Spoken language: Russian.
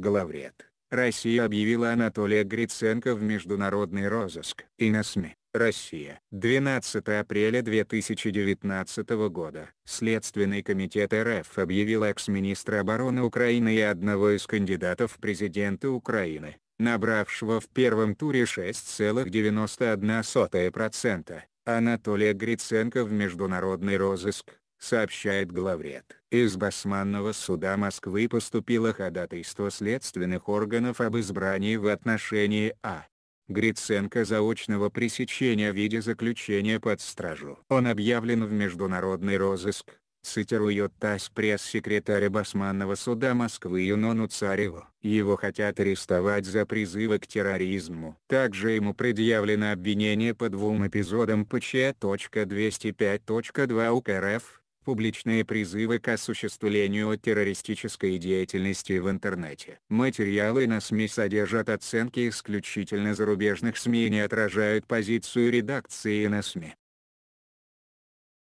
Главред, Россия объявила Анатолия Гриценко в международный розыск. И на СМИ. Россия. 12 апреля 2019 года. Следственный комитет РФ объявил экс-министра обороны Украины и одного из кандидатов в президенты Украины, набравшего в первом туре 6,91%, Анатолия Гриценко в международный розыск сообщает главред. Из Басманного суда Москвы поступило ходатайство следственных органов об избрании в отношении А. Гриценко заочного пресечения в виде заключения под стражу. Он объявлен в международный розыск, цитирует ТАСС пресс-секретаря Басманного суда Москвы Юнону Цареву. Его хотят арестовать за призывы к терроризму. Также ему предъявлено обвинение по двум эпизодам ПЧ.205.2 УК РФ, публичные призывы к осуществлению террористической деятельности в интернете. Материалы на СМИ содержат оценки исключительно зарубежных СМИ и не отражают позицию редакции на СМИ.